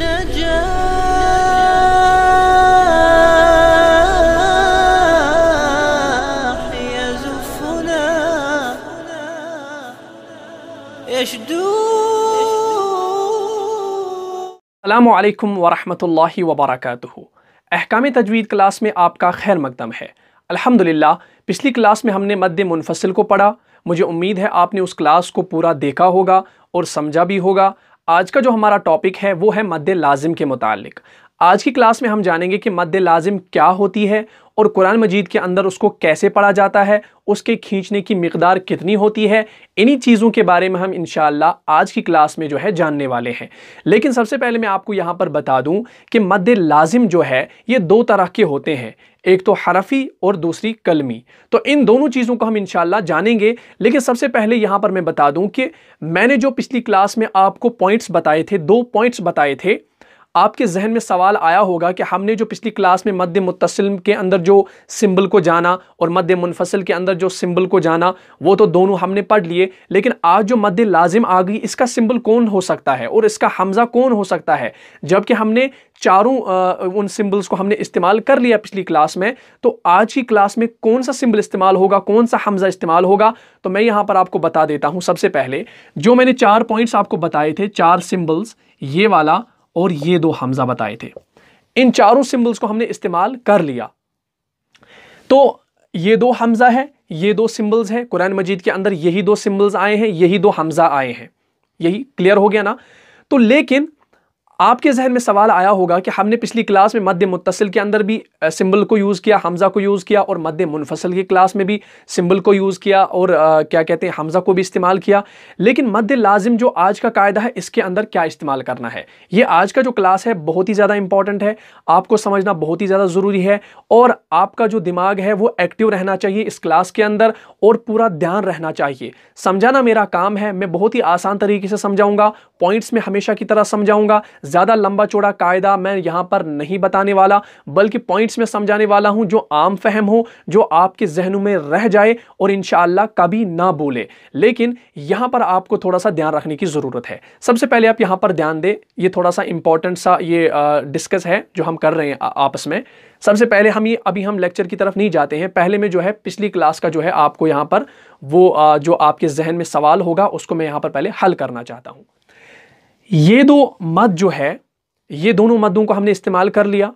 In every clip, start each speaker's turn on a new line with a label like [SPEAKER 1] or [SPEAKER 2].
[SPEAKER 1] النجاح अल्लाम वबरक अहकाम तजवीद क्लास में आपका खैर मकदम है अल्हम्दुलिल्लाह पिछली क्लास में हमने मद मुनफसल को पढ़ा मुझे उम्मीद है आपने उस क्लास को पूरा देखा होगा और समझा भी होगा आज का जो हमारा टॉपिक है वो है मध्य लाजिम के मुतालिक आज की क्लास में हम जानेंगे कि मध्य लाजिम क्या होती है और कुरान मजीद के अंदर उसको कैसे पढ़ा जाता है उसके खींचने की मकदार कितनी होती है इन्हीं चीज़ों के बारे में हम इन आज की क्लास में जो है जानने वाले हैं लेकिन सबसे पहले मैं आपको यहाँ पर बता दूँ कि मद लाजिम जो है ये दो तरह के होते हैं एक तो हरफी और दूसरी कलमी तो इन दोनों चीज़ों को हम इन जानेंगे लेकिन सबसे पहले यहाँ पर मैं बता दूँ कि मैंने जो पिछली क्लास में आपको पॉइंट्स बताए थे दो पॉइंट्स बताए थे आपके जहन में सवाल आया होगा कि हमने जो पिछली क्लास में मध्य मुतसिल के अंदर जो सिम्बल को जाना और मध्य मुनफसल के अंदर जो सिम्बल को जाना वो तो दोनों हमने पढ़ लिए लेकिन आज जो मध्य लाजिम आ गई इसका सिम्बल कौन हो सकता है और इसका हमज़ा कौन हो सकता है जबकि हमने चारों उन सिम्बल्स को हमने इस्तेमाल कर लिया पिछली क्लास में तो आज की क्लास में कौन सा सिम्बल इस्तेमाल होगा कौन सा हमज़ा इस्तेमाल होगा तो मैं यहाँ पर आपको बता देता हूँ सबसे पहले जो मैंने चार पॉइंट्स आपको बताए थे चार सिम्बल्स ये वाला और ये दो हमज़ा बताए थे इन चारों सिंबल्स को हमने इस्तेमाल कर लिया तो ये दो हमज़ा है ये दो सिंबल्स हैं कुरान मजीद के अंदर यही दो सिंबल्स आए हैं यही दो हमज़ा आए हैं यही क्लियर हो गया ना तो लेकिन आपके जहन में सवाल आया होगा कि हमने पिछली क्लास में मध्य मुतसिल के अंदर भी सिंबल को यूज़ किया हमज़ा को यूज़ किया और मध्य मुनफसल की क्लास में भी सिंबल को यूज़ किया और आ, क्या कहते हैं हमज़ा को भी इस्तेमाल किया लेकिन मध्य लाजिम जो आज का कायदा है इसके अंदर क्या इस्तेमाल करना है ये आज का जो क्लास है बहुत ही ज़्यादा इंपॉर्टेंट है आपको समझना बहुत ही ज़्यादा ज़रूरी है और आपका जो दिमाग है वो एक्टिव रहना चाहिए इस क्लास के अंदर और पूरा ध्यान रहना चाहिए समझाना मेरा काम है मैं बहुत ही आसान तरीके से समझाऊँगा पॉइंट्स में हमेशा की तरह समझाऊँगा ज़्यादा लंबा चौड़ा कायदा मैं यहाँ पर नहीं बताने वाला बल्कि पॉइंट्स में समझाने वाला हूँ जो आम फहम हो जो आपके जहन में रह जाए और इन कभी ना बोले लेकिन यहाँ पर आपको थोड़ा सा ध्यान रखने की ज़रूरत है सबसे पहले आप यहाँ पर ध्यान दें ये थोड़ा सा इंपॉर्टेंट सा ये डिस्कस है जो हम कर रहे हैं आपस में सबसे पहले हम ये अभी हम लेक्चर की तरफ नहीं जाते हैं पहले में जो है पिछली क्लास का जो है आपको यहाँ पर वो जो आपके जहन में सवाल होगा उसको मैं यहाँ पर पहले हल करना चाहता हूँ ये दो मद जो है ये दोनों मदों को हमने इस्तेमाल कर लिया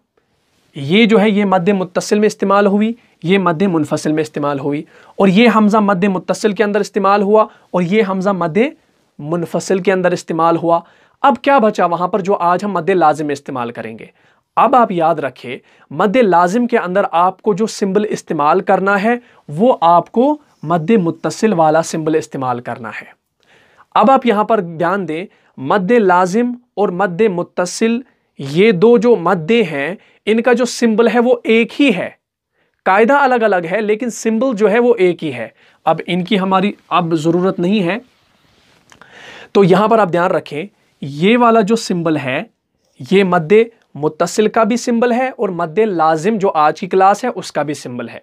[SPEAKER 1] ये जो है ये मद मुतसिल में इस्तेमाल हुई ये मद मुनफसिल में इस्तेमाल हुई और ये हमज़ा मद मुतसिल के अंदर इस्तेमाल हुआ और ये हमज़ा मद मुनफसिल के अंदर इस्तेमाल हुआ अब क्या बचा वहाँ पर जो आज हम मद लाजिम इस्तेमाल करेंगे अब आप याद रखें मद लाजिम के अंदर आपको जो सिंबल इस्तेमाल करना है वो आपको मद मुतसिल वाला सिंबल इस्तेमाल करना है अब आप यहाँ पर ध्यान दें मद लाजिम और मद मुतसिल ये दो जो मदे हैं इनका जो सिंबल है वो एक ही है कायदा अलग अलग है लेकिन सिंबल जो है वो एक ही है अब इनकी हमारी अब ज़रूरत नहीं है तो यहां पर आप ध्यान रखें ये वाला जो सिंबल है ये मद मुतसिल का भी सिंबल है और मद लाजिम जो आज की क्लास है उसका भी सिंबल है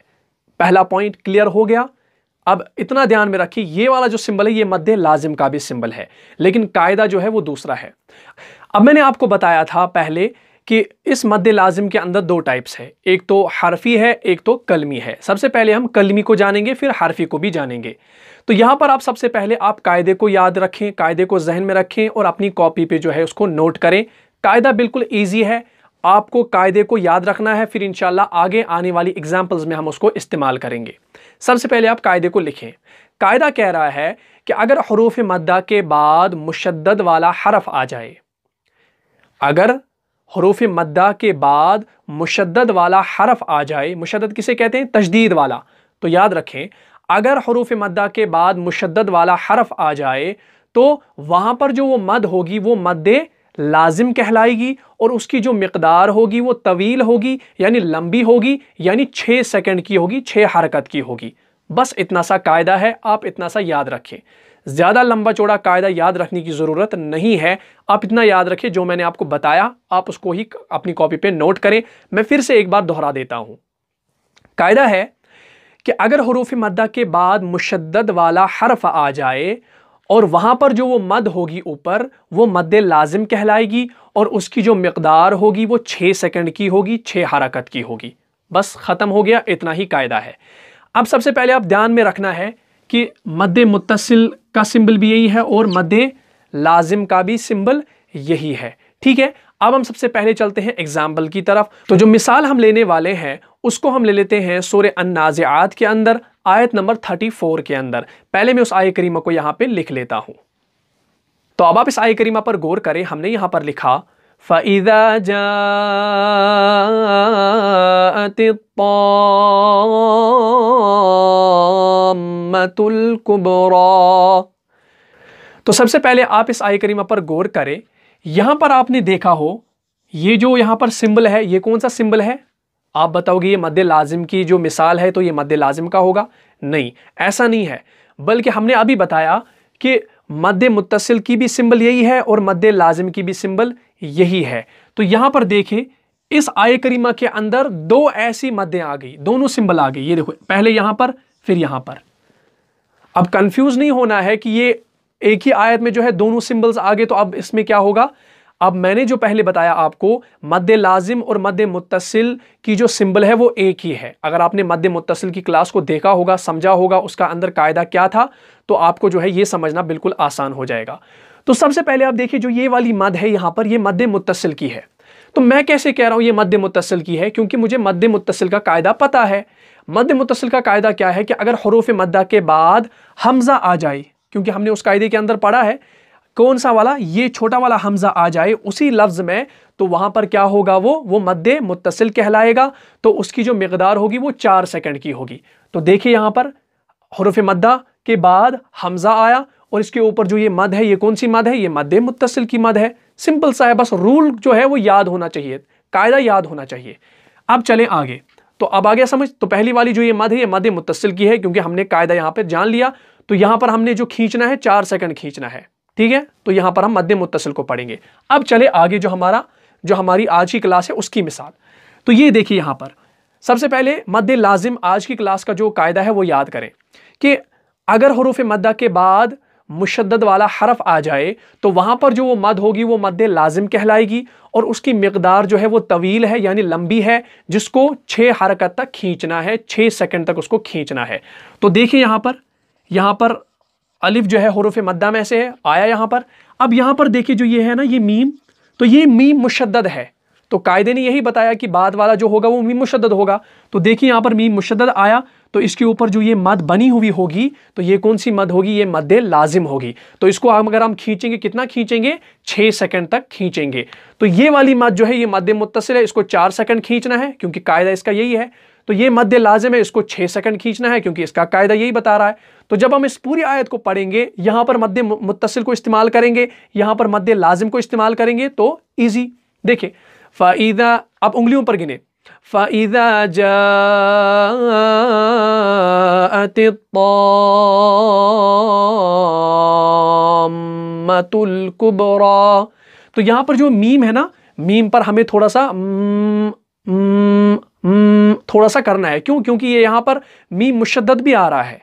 [SPEAKER 1] पहला पॉइंट क्लियर हो गया अब इतना ध्यान में रखिए ये वाला जो सिंबल है ये मध्य लाजिम का भी सिंबल है लेकिन कायदा जो है वो दूसरा है अब मैंने आपको बताया था पहले कि इस मध्य लाजिम के अंदर दो टाइप्स है एक तो हरफी है एक तो कलमी है सबसे पहले हम कलमी को जानेंगे फिर हरफी को भी जानेंगे तो यहाँ पर आप सबसे पहले आप कायदे को याद रखें कायदे को जहन में रखें और अपनी कॉपी पर जो है उसको नोट करें कायदा बिल्कुल ईजी है आपको कायदे को याद रखना है फिर इनशाला आगे आने वाली एग्जाम्पल्स में हम उसको इस्तेमाल करेंगे सबसे पहले आप कायदे को लिखें कायदा कह रहा है कि अगर हरूफ मद्दा के बाद मुशद वाला हरफ आ जाए अगर हरूफ मद्दा के बाद मुशद वाला हरफ आ जाए मुशद किसे कहते हैं तशदीद वाला तो याद रखें अगर हरूफ मद्दा के बाद मुशद वाला हरफ आ जाए तो वहाँ पर जो वो मद होगी वो मद लाजिम कहलाएगी और उसकी जो मकदार होगी वो तवील होगी यानी लंबी होगी यानी छः सेकेंड की होगी छः हरकत की होगी बस इतना सा कायदा है आप इतना सा याद रखें ज़्यादा लंबा चौड़ा कायदा याद रखने की ज़रूरत नहीं है आप इतना याद रखें जो मैंने आपको बताया आप उसको ही अपनी कॉपी पे नोट करें मैं फिर से एक बार दोहरा देता हूँ कायदा है कि अगर हरूफ मद्दा के बाद मुशद वाला हरफ आ जाए और वहाँ पर जो वो मद होगी ऊपर वो मद लाजिम कहलाएगी और उसकी जो मकदार होगी वो छः सेकंड की होगी छः हरकत की होगी बस ख़त्म हो गया इतना ही कायदा है अब सबसे पहले आप ध्यान में रखना है कि मद मुतसिल का सिंबल भी यही है और मद लाजिम का भी सिंबल यही है ठीक है अब हम सबसे पहले चलते हैं एग्जाम्पल की तरफ तो जो मिसाल हम लेने वाले हैं उसको हम ले लेते हैं सोरे अन्नाजात के अंदर आयत नंबर थर्टी फोर के अंदर पहले मैं उस आय करीमा को यहां पे लिख लेता हूँ तो अब आप इस आय करीमा पर गौर करें हमने यहां पर लिखा फ़ैदा जातुल्कुबरा तो सबसे पहले आप इस आय करीमा पर गौर करें यहां पर आपने देखा हो ये जो यहाँ पर सिंबल है ये कौन सा सिंबल है आप बताओगे ये मध्य लाजिम की जो मिसाल है तो ये मध्य लाजिम का होगा नहीं ऐसा नहीं है बल्कि हमने अभी बताया कि मध्य मुतसिल की भी सिंबल यही है और मध्य लाजिम की भी सिंबल यही है तो यहां पर देखें इस आय करीमा के अंदर दो ऐसी मध्य आ गई दोनों सिंबल आ गई ये देखो पहले यहां पर फिर यहां पर अब कंफ्यूज नहीं होना है कि ये एक ही आयत में जो है दोनों सिंबल्स आ गए तो अब इसमें क्या होगा अब मैंने जो पहले बताया आपको मध्य लाजिम और मध्य मुतसिल की जो सिंबल है वो एक ही है अगर आपने मध्य मुतसिल की क्लास को देखा होगा समझा होगा उसका अंदर कायदा क्या था तो आपको जो है ये समझना बिल्कुल आसान हो जाएगा तो सबसे पहले आप देखिए जो ये वाली मद है यहाँ पर ये मध्य मुतसिल की है तो मैं कैसे कह रहा हूँ ये मध्य मुतसिल की है क्योंकि मुझे मध्य मुतसिल का कायदा पता है मध्य मुतसिल का कायदा क्या है कि अगर हरूफ मद्दा के बाद हमज़ा आ जाए क्योंकि हमने उस कायदे के अंदर पढ़ा है कौन सा वाला ये छोटा वाला हमजा आ जाए उसी लफ्ज़ में तो वहां पर क्या होगा वो वो मद्दे मुतसिल कहलाएगा तो उसकी जो मकदार होगी वो चार सेकंड की होगी तो देखिए यहां पर हरूफ मद्दा के बाद हमज़ा आया और इसके ऊपर जो ये मद है ये कौन सी मद है ये मद मुतसिल की मद है सिंपल सा है बस रूल जो है वो याद होना चाहिए कायदा याद होना चाहिए अब चले आगे तो अब आगे समझ तो पहली वाली जो ये मद है ये मद मुतसिल की है क्योंकि हमने कायदा यहाँ पर जान लिया तो यहां पर हमने जो खींचना है चार सेकंड खींचना है ठीक है तो यहाँ पर हम मध्य मुतसिल को पढ़ेंगे अब चले आगे जो हमारा जो हमारी आज की क्लास है उसकी मिसाल तो ये देखिए यहाँ पर सबसे पहले मध्य लाजिम आज की क्लास का जो कायदा है वो याद करें कि अगर हरूफ मद्दा के बाद मुशद वाला हरफ आ जाए तो वहाँ पर जो वो मद होगी वो मद लाजिम कहलाएगी और उसकी मकदार जो है वो तवील है यानी लंबी है जिसको छः हरकत तक खींचना है छः सेकंड तक उसको खींचना है तो देखिए यहाँ पर यहाँ पर अलिफ जो है हरूफ मद्दा में से है आया यहाँ पर अब यहाँ पर देखिए जो ये है ना ये मीम तो ये मीम मुशद है तो कायदे ने यही बताया कि बाद वाला जो होगा वो मीम मुशद होगा तो देखिए यहाँ पर मीम मुशद आया तो इसके ऊपर जो ये मद बनी हुई होगी तो ये कौन सी मद होगी ये मद लाजिम होगी तो इसको हम अगर हम खींचेंगे कितना खींचेंगे छः सेकंड तक खींचेंगे तो ये वाली मद जो है ये मद मुतसर है इसको चार सेकंड खींचना है क्योंकि कायदा इसका यही है तो ये मद लाजिम है इसको छः सेकंड खींचना है क्योंकि इसका कायदा यही बता रहा है तो जब हम इस पूरी आयत को पढ़ेंगे यहाँ पर मध्य मुतसिल को इस्तेमाल करेंगे यहाँ पर मध्य लाजिम को इस्तेमाल करेंगे तो ईजी देखिए फ़ाइदा आप उंगलियों पर गिने फ़ाइदा कुबरा तो यहाँ पर जो मीम है ना मीम पर हमें थोड़ा सा थोड़ा सा करना है क्यों क्योंकि ये यहाँ पर मीम मुशद्दत भी आ रहा है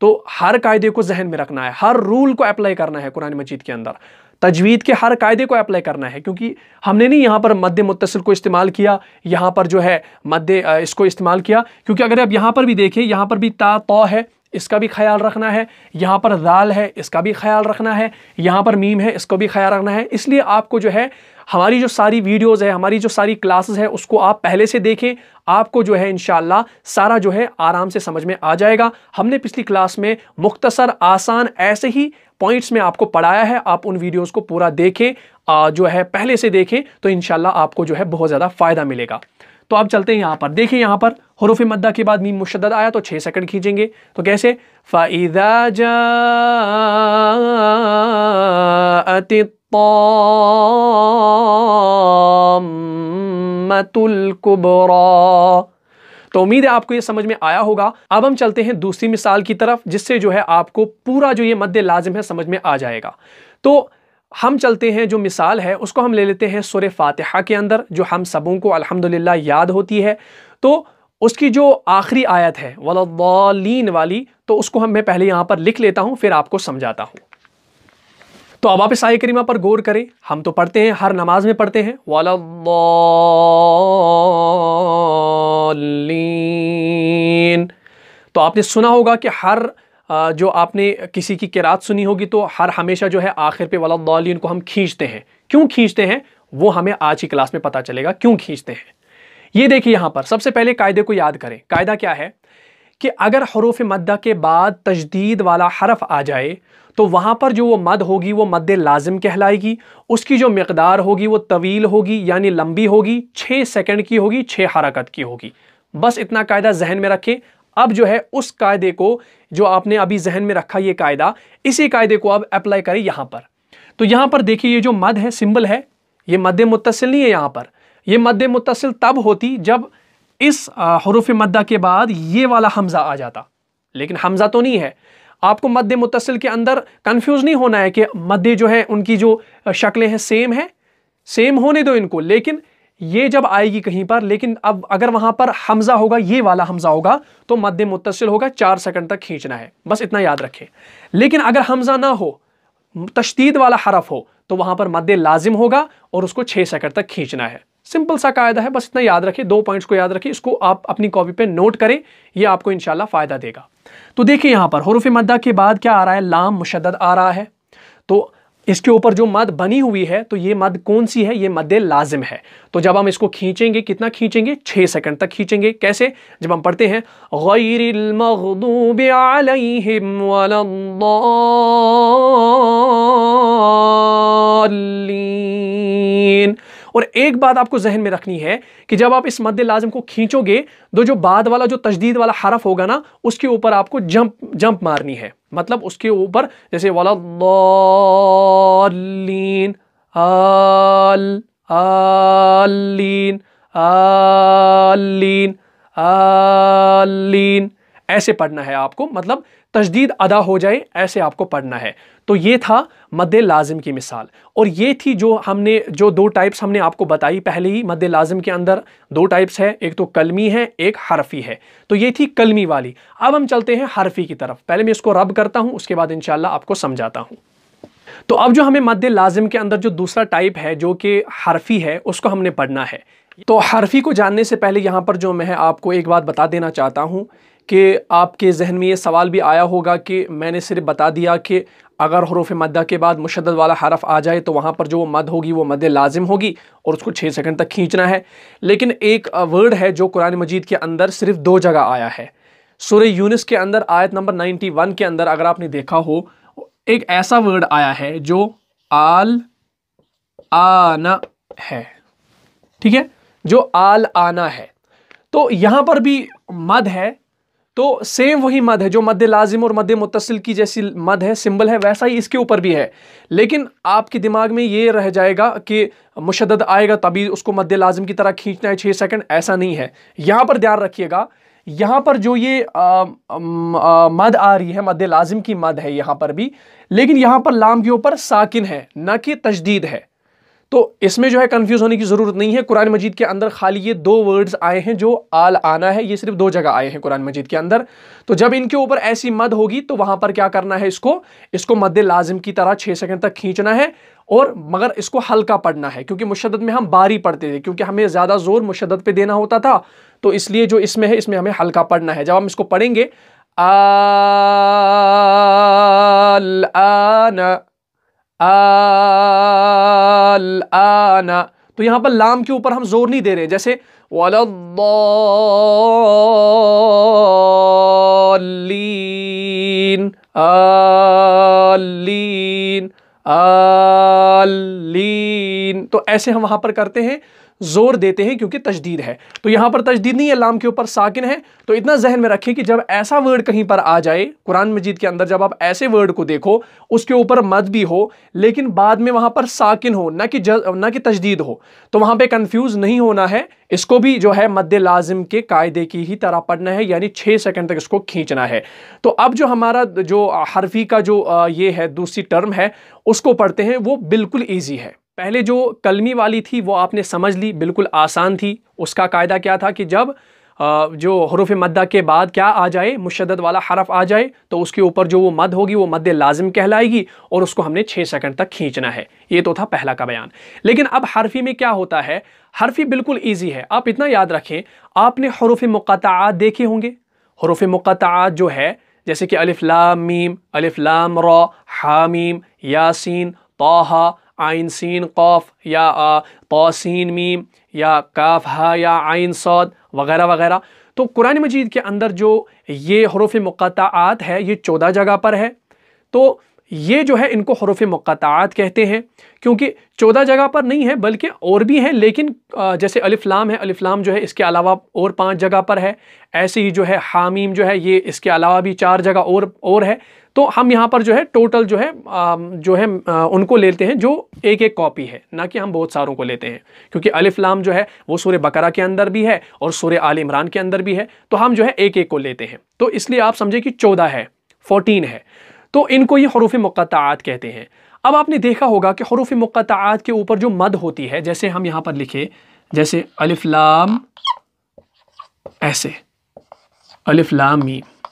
[SPEAKER 1] तो हर कायदे को जहन में रखना है हर रूल को अप्लाई करना है कुरानी मजीद के अंदर तजवीद के हर कायदे को अप्लाई करना है क्योंकि हमने नहीं यहाँ पर मद मुतसिल को इस्तेमाल किया यहाँ पर जो है मध्य इसको इस्तेमाल किया क्योंकि अगर आप यहाँ पर भी देखें यहाँ पर भी ता तो है इसका भी ख्याल रखना है यहाँ पर दाल है इसका भी ख्याल रखना है यहाँ पर मीम है इसको भी ख्याल रखना है इसलिए आपको जो है हमारी जो सारी वीडियोज़ है हमारी जो सारी क्लासेस है उसको आप पहले से देखें आपको जो है इन सारा जो है आराम से समझ में आ जाएगा हमने पिछली क्लास में मुख्तसर आसान ऐसे ही पॉइंट्स में आपको पढ़ाया है आप उन वीडियोज़ को पूरा देखें आ, जो है पहले से देखें तो इन आपको जो है बहुत ज़्यादा फ़ायदा मिलेगा तो आप चलते हैं यहाँ पर देखिए यहाँ पर हरूफ मद्दा के बाद मीम मुशद आया तो छः सेकंड खींचेंगे तो कैसे फ़ाइदा जा रहमतुल्कुबरा तो उम्मीद है आपको ये समझ में आया होगा अब हम चलते हैं दूसरी मिसाल की तरफ जिससे जो है आपको पूरा जो ये मध्य लाजिम है समझ में आ जाएगा तो हम चलते हैं जो मिसाल है उसको हम ले लेते हैं सुर फातिहा के अंदर जो हम सबों को अल्हम्दुलिल्लाह याद होती है तो उसकी जो आखिरी आयत है वलीन वाली तो उसको हम मैं पहले यहाँ पर लिख लेता हूँ फिर आपको समझाता हूँ तो अब आप इस करीमा पर गौर करें हम तो पढ़ते हैं हर नमाज में पढ़ते हैं वालीन तो आपने सुना होगा कि हर जो आपने किसी की किरात सुनी होगी तो हर हमेशा जो है आखिर पे वालीन को हम खींचते हैं क्यों खींचते हैं वो हमें आज की क्लास में पता चलेगा क्यों खींचते हैं ये देखिए यहाँ पर सबसे पहले कायदे को याद करें कायदा क्या है कि अगर हरूफ मद्दा के बाद तजदीद वाला हरफ आ जाए तो वहाँ पर जो वो मद होगी वो मद लाजिम कहलाएगी उसकी जो मकदार होगी वो तवील होगी यानी लंबी होगी छः सेकेंड की होगी छः हरकत की होगी बस इतना कायदा जहन में रखें अब जो है उस कायदे को जो आपने अभी जहन में रखा ये कायदा इसी कायदे को अब अप्लाई करें यहाँ पर तो यहाँ पर देखिए ये जो मद है सिंबल है ये मद मुतसिल नहीं है यहाँ पर ये मद मुतसिल तब होती जब इस हरूफ मद्दा के बाद ये वाला हमज़ा आ जाता लेकिन हमज़ा तो नहीं है आपको मध्य मुतसिल के अंदर कंफ्यूज नहीं होना है कि मध्य जो है उनकी जो शक्लें हैं सेम है सेम होने दो इनको लेकिन ये जब आएगी कहीं पर लेकिन अब अगर वहां पर हमजा होगा ये वाला हमजा होगा तो मध्य मुतसिल होगा चार सेकंड तक खींचना है बस इतना याद रखें लेकिन अगर हमजा ना हो तशदीद वाला हरफ हो तो वहां पर मध्य लाजिम होगा और उसको छः सेकंड तक खींचना है सिंपल सा कायदा है बस इतना याद रखिए दो पॉइंट्स को याद रखिए इसको आप अपनी कॉपी पे नोट करें ये आपको इनशाला फ़ायदा देगा तो देखिए यहाँ पर हरूफ मद्दा के बाद क्या आ रहा है लाम मुशद आ रहा है तो इसके ऊपर जो मद बनी हुई है तो ये मद कौन सी है ये मद लाजिम है तो जब हम इसको खींचेंगे कितना खींचेंगे छः सेकंड तक खींचेंगे कैसे जब हम पढ़ते हैं और एक बात आपको जहन में रखनी है कि जब आप इस मध्य लाजम को खींचोगे तो जो बाद वाला जो तजदीद वाला हरफ होगा ना उसके ऊपर आपको जंप जंप मारनी है मतलब उसके ऊपर जैसे वाला लीन आल आलीन आलीन आलीन ऐसे पढ़ना है आपको मतलब तजदीद अदा हो जाए ऐसे आपको पढ़ना है तो ये था मद लाजिम की मिसाल और ये थी जो हमने जो दो टाइप्स हमने आपको बताई पहले ही मद लाजिम के अंदर दो टाइप्स है एक तो कलमी है एक हरफी है तो ये थी कलमी वाली अब हम चलते हैं हरफी की तरफ पहले मैं इसको रब करता हूँ उसके बाद इन आपको समझाता हूँ तो अब जो हमें मद लाजिम के अंदर जो दूसरा टाइप है जो कि हरफी है उसको हमने पढ़ना है तो हरफी को जानने से पहले यहाँ पर जो मैं आपको एक बात बता देना चाहता हूँ कि आपके जहन में ये सवाल भी आया होगा कि मैंने सिर्फ बता दिया कि अगर हरूफ मद्दा के बाद मुशद वाला हरफ आ जाए तो वहाँ पर जो वो मद होगी वो मद लाजिम होगी और उसको छः सेकंड तक खींचना है लेकिन एक वर्ड है जो कुरान मजीद के अंदर सिर्फ दो जगह आया है सूर्य यूनिस के अंदर आयत नंबर 91 के अंदर अगर आपने देखा हो एक ऐसा वर्ड आया है जो आल आना है ठीक है जो आल आना है तो यहाँ पर भी मद है तो सेम वही मद है जो मध्य लाजिम और मध्य मुतसिल की जैसी मद है सिंबल है वैसा ही इसके ऊपर भी है लेकिन आपके दिमाग में ये रह जाएगा कि मुशद आएगा तभी उसको मध्य लाजिम की तरह खींचना है छः सेकंड ऐसा नहीं है यहाँ पर ध्यान रखिएगा यहाँ पर जो ये आ, आ, आ, मद आ रही है मद लाजिम की मद है यहाँ पर भी लेकिन यहाँ पर लाम के ऊपर साकििन है न कि तजदीद है तो इसमें जो है कन्फ्यूज़ होने की ज़रूरत नहीं है कुरान मजीद के अंदर खाली ये दो वर्ड्स आए हैं जो आल आना है ये सिर्फ दो जगह आए हैं कुरान मजीद के अंदर तो जब इनके ऊपर ऐसी मद होगी तो वहाँ पर क्या करना है इसको इसको मद लाजिम की तरह छः सेकंड तक खींचना है और मगर इसको हल्का पढ़ना है क्योंकि मुशदत में हम बारी पढ़ते थे क्योंकि हमें ज़्यादा ज़ोर मुशदत पर देना होता था तो इसलिए जो इसमें है इसमें हमें हल्का पढ़ना है जब हम इसको पढ़ेंगे आ आना तो यहां पर लाम के ऊपर हम जोर नहीं दे रहे जैसे वलीन आलीन आलीन तो ऐसे हम वहां पर करते हैं जोर देते हैं क्योंकि तजदीद है तो यहाँ पर तजदीद नहीं है लाम के ऊपर साकिन है तो इतना जहन में रखें कि जब ऐसा वर्ड कहीं पर आ जाए कुरान मजीद के अंदर जब आप ऐसे वर्ड को देखो उसके ऊपर मद भी हो लेकिन बाद में वहां पर साकिन हो ना कि ना कि तजदीद हो तो वहां पर कन्फ्यूज़ नहीं होना है इसको भी जो है मद्द लाजिम के कायदे की ही तरह पढ़ना है यानी छः सेकंड तक इसको खींचना है तो अब जो हमारा जो हरफी का जो ये है दूसरी टर्म है उसको पढ़ते हैं वो बिल्कुल ईजी है पहले जो कलमी वाली थी वो आपने समझ ली बिल्कुल आसान थी उसका कायदा क्या था कि जब जो हरूफ मद्दा के बाद क्या आ जाए मुशदत वाला हरफ आ जाए तो उसके ऊपर जो वो मद होगी वो मद लाजिम कहलाएगी और उसको हमने छः सेकंड तक खींचना है ये तो था पहला का बयान लेकिन अब हरफी में क्या होता है हरफी बिल्कुल ईजी है आप इतना याद रखें आपने हरूफ मक़ात देखे होंगे हरूफ मक़ात जो है जैसे कि अलिफ़ लाम मीम अलिफ़ लाम रा हामीम यासिन ताहा आइन सीन कौफ या तोसिन मीम या काफ हा या आइन सौद वगैरह वगैरह तो कुरान मजीद के अंदर जो ये हरूफ मुक़ात है ये चौदह जगह पर है तो ये जो है इनको हरूफ मक़ात कहते हैं क्योंकि चौदह जगह पर नहीं है बल्कि और भी हैं लेकिन जैसे अलिफ्लाम है अलिफ्लाम जो है इसके अलावा और पांच जगह पर है ऐसे ही जो है हामीम जो है ये इसके अलावा भी चार जगह और और है तो हम यहाँ पर जो है टोटल जो है जो है उनको लेते हैं जो एक एक कॉपी है ना कि हम बहुत सारों को लेते हैं क्योंकि अलिफ्लाम जो है वो सूर्य बकरा के अंदर भी है और सूर्य आल इमरान के अंदर भी है तो हम जो है एक एक को लेते हैं तो इसलिए आप समझे कि चौदह है फोर्टीन है तो इनको ये हरूफ मुक्त कहते हैं अब आपने देखा होगा कि हरूफ मुक्त के ऊपर जो मद होती है जैसे हम यहाँ पर लिखे जैसे अलिफ्लाम ऐसे अलिफ्लाम मीम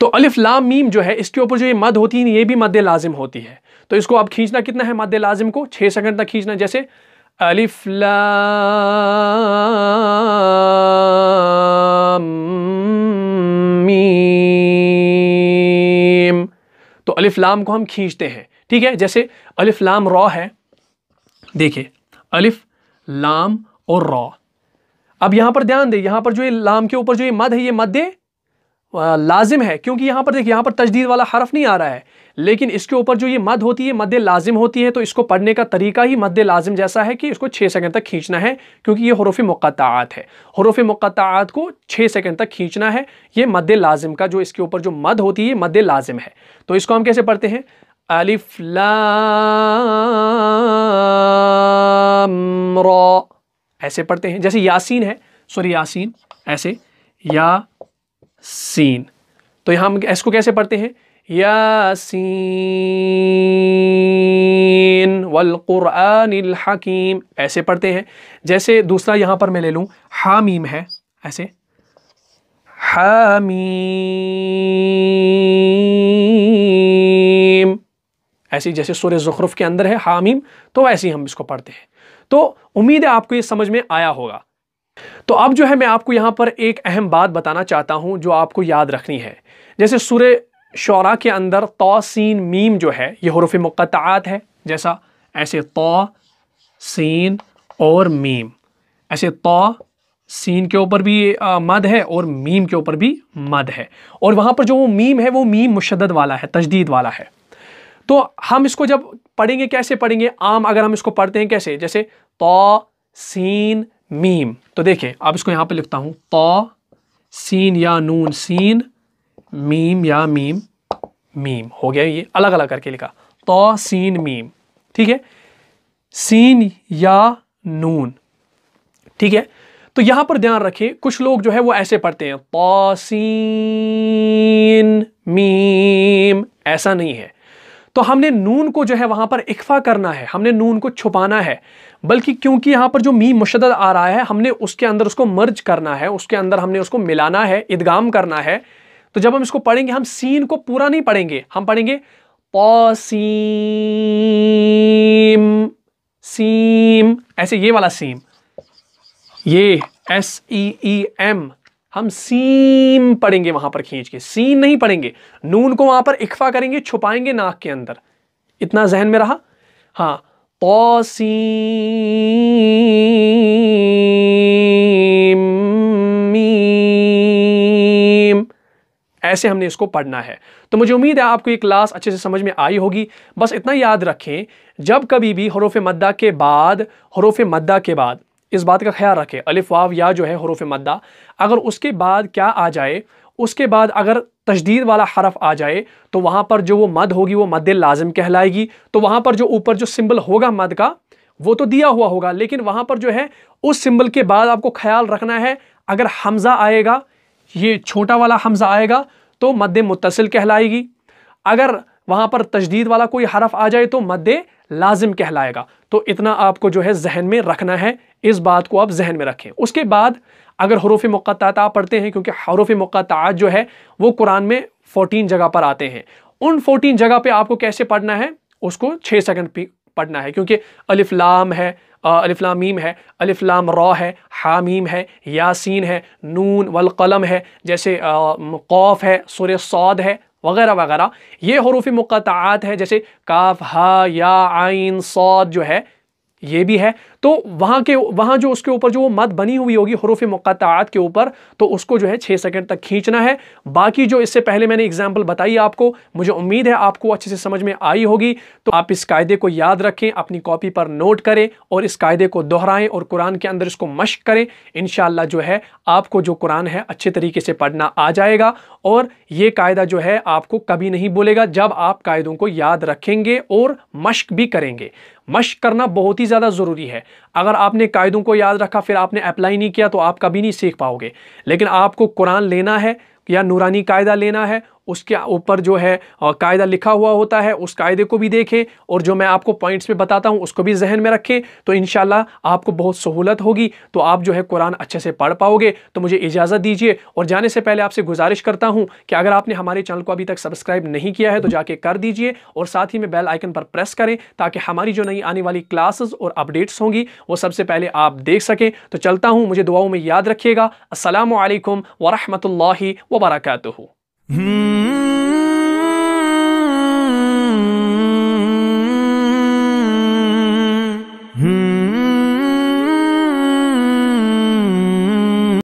[SPEAKER 1] तो अलिफ्लाम मीम जो है इसके ऊपर जो ये मद होती है ये भी मद लाजिम होती है तो इसको अब खींचना कितना है मद लाजिम को छः सेकंड तक खींचना जैसे अलिफ लाम तो अलिफ लाम को हम खींचते हैं ठीक है जैसे अलिफ लाम रॉ है देखिए अलिफ लाम और रॉ अब यहां पर ध्यान दे यहां पर जो ये लाम के ऊपर जो ये मद है ये मध्य लाजिम है क्योंकि यहां पर देखिए यहां पर तजदीद वाला हरफ नहीं आ रहा है लेकिन इसके ऊपर जो ये मद होती है मध्य लाजिम होती है तो इसको पढ़ने का तरीका ही मध्य लाजिम जैसा है कि इसको छः सेकंड तक खींचना है क्योंकि ये हरूफ मुक़ात है हरूफ मुक़ात को छः सेकंड तक खींचना है ये मध्य लाजिम का जो इसके ऊपर जो मद होती है मध्य लाजिम है तो इसको हम कैसे पढ़ते हैं अलिफ ऐसे पढ़ते हैं जैसे यासीन है सॉरी यासीन ऐसे या सीन तो यहाँ हम इसको कैसे पढ़ते हैं यासीन वलकुरानिल हकीम ऐसे पढ़ते हैं जैसे दूसरा यहाँ पर मैं ले लूँ हामीम है ऐसे हामीम ऐसी जैसे सूर्य ज़ुखरुफ़ के अंदर है हामीम तो वैसे ही हम इसको पढ़ते हैं तो उम्मीद है आपको ये समझ में आया होगा तो अब जो है मैं आपको यहाँ पर एक अहम बात बताना चाहता हूँ जो आपको याद रखनी है जैसे सूर्य शरा के अंदर सीन मीम जो है ये हरूफ मुक़ात है जैसा ऐसे तो सीन और मीम ऐसे तो सीन के ऊपर भी आ, मद है और मीम के ऊपर भी मद है और वहाँ पर जो वो मीम है वो मीम मुशद वाला है तजदीद वाला है तो हम इसको जब पढ़ेंगे कैसे पढ़ेंगे आम अगर हम इसको पढ़ते हैं कैसे जैसे तो सीन मीम तो देखें अब इसको यहाँ पे लिखता हूँ तो सीन या नून सीन मीम या मीम मीम हो गया ये अलग अलग करके लिखा तो सीन मीम ठीक है सीन या नून ठीक है तो यहां पर ध्यान रखें कुछ लोग जो है वो ऐसे पढ़ते हैं तो, सीन मीम ऐसा नहीं है तो हमने नून को जो है वहां पर इकफा करना है हमने नून को छुपाना है बल्कि क्योंकि यहां पर जो मी मुशद आ रहा है हमने उसके अंदर उसको मर्ज करना है उसके अंदर हमने उसको मिलाना है इदगाम करना है तो जब हम इसको पढ़ेंगे हम सीन को पूरा नहीं पढ़ेंगे हम पढ़ेंगे पॉसीम सीम ऐसे ये वाला सीम ये एस ई ई एम हम सीम पढ़ेंगे वहां पर खींच के सीन नहीं पढ़ेंगे नून को वहां पर इकफा करेंगे छुपाएंगे नाक के अंदर इतना जहन में रहा हाँ पॉसी ऐसे हमने इसको पढ़ना है तो मुझे उम्मीद है आपको ये क्लास अच्छे से समझ में आई होगी बस इतना याद रखें जब कभी भी हरूफ मद्दा के बाद हरूफ मद्दा के बाद इस बात का ख्याल रखें अलिफ वाव या जो है हरूफ मद्दा अगर उसके बाद क्या आ जाए उसके बाद अगर तशदीद वाला हरफ आ जाए तो वहाँ पर जो वो मद होगी वो मद लाजम कहलाएगी तो वहाँ पर जो ऊपर जो सिंबल होगा मद का वो तो दिया हुआ होगा लेकिन वहाँ पर जो है उस सिंबल के बाद आपको ख्याल रखना है अगर हमज़ा आएगा ये छोटा वाला हमज़ा आएगा तो मध्य मुतसिल कहलाएगी अगर वहाँ पर तजदीद वाला कोई हरफ आ जाए तो मध्य लाजिम कहलाएगा तो इतना आपको जो है जहन में रखना है इस बात को आप जहन में रखें उसके बाद अगर हरूफ मुक़त्ता पढ़ते हैं क्योंकि हरूफ मुक़त्ता जो है वो कुरान में फोर्टीन जगह पर आते हैं उन फोर्टीन जगह पर आपको कैसे पढ़ना है उसको छः सेकंड पढ़ना है क्योंकि अलिफ्लाम है अलिफ्लामीम है अलिफ्लाम रॉ है हामीम है यासीन है नून वल कलम है जैसे कौफ़ है सुर सौद है वगैरह वगैरह ये हरूफी मुक़ात हैं जैसे काफ हा या आइन सौद जो है ये भी है तो वहाँ के वहाँ जो उसके ऊपर जो वो मत बनी हुई होगी हरूफ मुक़ात के ऊपर तो उसको जो है छः सेकेंड तक खींचना है बाकी जो इससे पहले मैंने एग्जाम्पल बताई आपको मुझे उम्मीद है आपको अच्छे से समझ में आई होगी तो आप इस कायदे को याद रखें अपनी कॉपी पर नोट करें और इस कायदे को दोहराएं और कुरान के अंदर इसको मश्क करें इन जो है आपको जो कुरान है अच्छे तरीके से पढ़ना आ जाएगा और ये कायदा जो है आपको कभी नहीं बोलेगा जब आप कायदों को याद रखेंगे और मश्क भी करेंगे मश्क करना बहुत ही ज़्यादा ज़रूरी है अगर आपने कायदों को याद रखा फिर आपने अप्लाई नहीं किया तो आप कभी नहीं सीख पाओगे लेकिन आपको कुरान लेना है या नूरानी कायदा लेना है उसके ऊपर जो है कायदा लिखा हुआ होता है उस कायदे को भी देखें और जो मैं आपको पॉइंट्स पे बताता हूँ उसको भी जहन में रखें तो इन आपको बहुत सहूलत होगी तो आप जो है कुरान अच्छे से पढ़ पाओगे तो मुझे इजाज़त दीजिए और जाने से पहले आपसे गुजारिश करता हूँ कि अगर आपने हमारे चैनल को अभी तक सब्सक्राइब नहीं किया है तो जाके कर दीजिए और साथ ही में बेल आइकन पर प्रेस करें ताकि हमारी जो नई आने वाली क्लासेस और अपडेट्स होंगी वो सबसे पहले आप देख सकें तो चलता हूँ मुझे दुआओं में याद रखिएगा असलम वरहमल वबरकू Mm-hmm.